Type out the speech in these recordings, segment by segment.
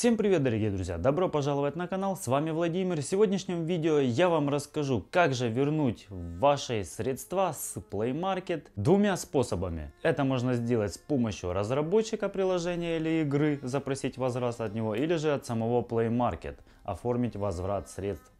Всем привет, дорогие друзья! Добро пожаловать на канал, с вами Владимир. В сегодняшнем видео я вам расскажу, как же вернуть ваши средства с Play Market двумя способами. Это можно сделать с помощью разработчика приложения или игры, запросить возврат от него, или же от самого Play Market, оформить возврат средств.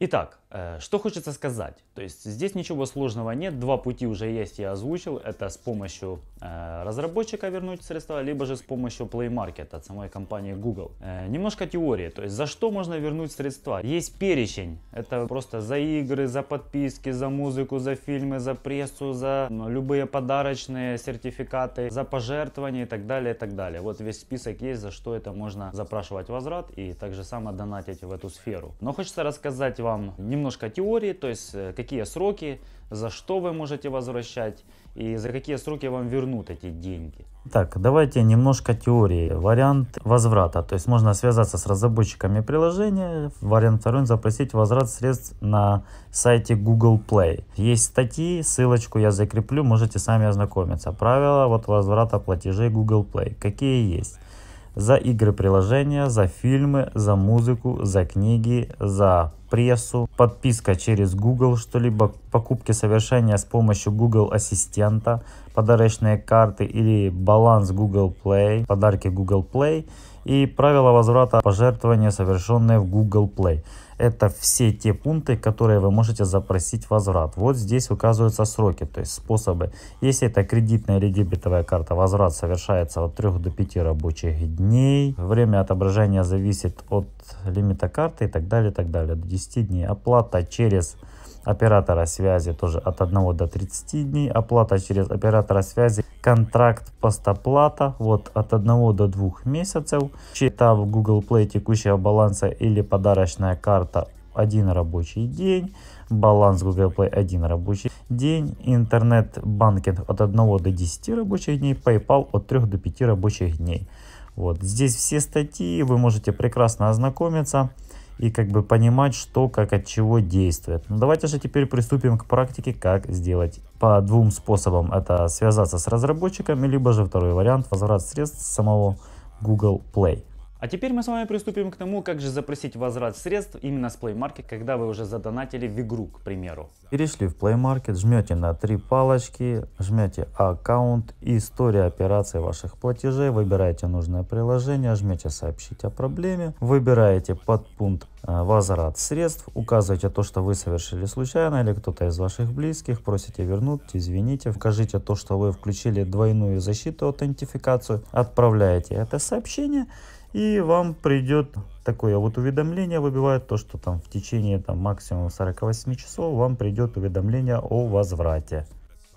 Итак, Э, что хочется сказать, то есть здесь ничего сложного нет, два пути уже есть, я озвучил, это с помощью э, разработчика вернуть средства, либо же с помощью Play Market от самой компании Google. Э, немножко теории, то есть за что можно вернуть средства? Есть перечень, это просто за игры, за подписки, за музыку, за фильмы, за прессу, за любые подарочные сертификаты, за пожертвования и так далее, и так далее. Вот весь список есть, за что это можно запрашивать возврат и также само донатить в эту сферу. Но хочется рассказать вам немного немножко теории, то есть э, какие сроки, за что вы можете возвращать и за какие сроки вам вернут эти деньги. Так, давайте немножко теории. Вариант возврата, то есть можно связаться с разработчиками приложения. Вариант второй, запросить возврат средств на сайте Google Play. Есть статьи, ссылочку я закреплю, можете сами ознакомиться. Правила вот возврата платежей Google Play. Какие есть? за игры приложения, за фильмы, за музыку, за книги, за прессу, подписка через Google, что-либо, покупки совершения с помощью Google Ассистента, подарочные карты или баланс Google Play, подарки Google Play и правила возврата пожертвования, совершенные в Google Play. Это все те пункты, которые вы можете запросить возврат. Вот здесь указываются сроки, то есть способы. Если это кредитная или дебетовая карта, возврат совершается от 3 до 5 рабочих дней. Время отображения зависит от лимита карты и так далее, и так далее. 10 дней. Оплата через оператора связи тоже от 1 до 30 дней. Оплата через оператора связи. Контракт постоплата вот от 1 до 2 месяцев. читав Google Play текущего баланса или подарочная карта один рабочий день. Баланс Google Play один рабочий день. Интернет-банкинг от 1 до 10 рабочих дней. PayPal от 3 до 5 рабочих дней. Вот здесь все статьи, вы можете прекрасно ознакомиться и как бы понимать, что как от чего действует. Ну, давайте же теперь приступим к практике, как сделать по двум способам. Это связаться с разработчиками, либо же второй вариант, возврат средств самого Google Play. А теперь мы с вами приступим к тому, как же запросить возврат средств именно с Play Market, когда вы уже задонатили в игру, к примеру. Перешли в Play Market, жмете на три палочки, жмете аккаунт, история операций ваших платежей, выбираете нужное приложение, жмете сообщить о проблеме, выбираете подпункт э, возврат средств, указываете то, что вы совершили случайно или кто-то из ваших близких, просите вернуть, извините, вкажите то, что вы включили двойную защиту, аутентификацию, отправляете это сообщение и вам придет такое вот уведомление, выбивает то, что там в течение там, максимум 48 часов вам придет уведомление о возврате.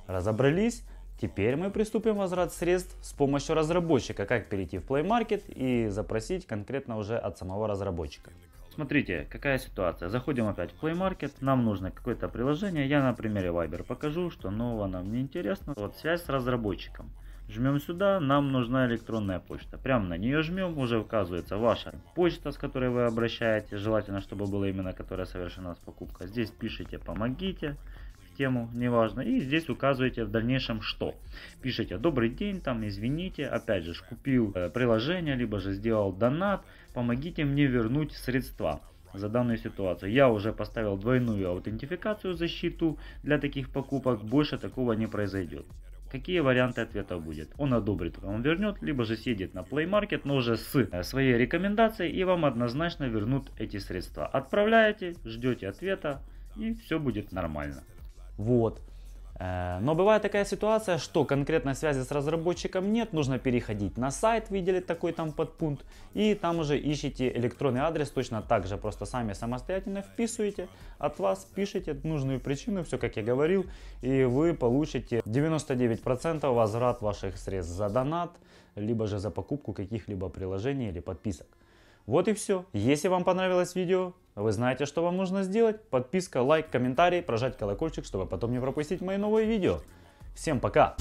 Разобрались? Теперь мы приступим возврат средств с помощью разработчика, как перейти в Play Market и запросить конкретно уже от самого разработчика. Смотрите, какая ситуация. Заходим опять в Play Market, нам нужно какое-то приложение. Я на примере Viber покажу, что нового нам не интересно. Вот связь с разработчиком. Жмем сюда, нам нужна электронная почта. Прямо на нее жмем, уже указывается ваша почта, с которой вы обращаетесь. Желательно, чтобы была именно которая совершена с покупка. Здесь пишите «помогите» в тему, неважно. И здесь указываете в дальнейшем что. Пишите «добрый день», там «извините», опять же «купил э, приложение», либо же «сделал донат», «помогите мне вернуть средства» за данную ситуацию. Я уже поставил двойную аутентификацию защиту для таких покупок, больше такого не произойдет какие варианты ответа будет. Он одобрит, он вернет, либо же съедет на Play Market, но уже с э, своей рекомендацией и вам однозначно вернут эти средства. Отправляете, ждете ответа и все будет нормально. Вот. Э, но бывает такая ситуация, что конкретной связи с разработчиком нет, нужно переходить на сайт, видели такой там подпункт, и там уже ищите электронный адрес точно так же, просто сами самостоятельно вписываете, от вас пишите нужную причину, все как я говорил, и вы получите 99% возврат ваших средств за донат, либо же за покупку каких-либо приложений или подписок. Вот и все. Если вам понравилось видео, вы знаете, что вам нужно сделать. Подписка, лайк, комментарий, прожать колокольчик, чтобы потом не пропустить мои новые видео. Всем пока!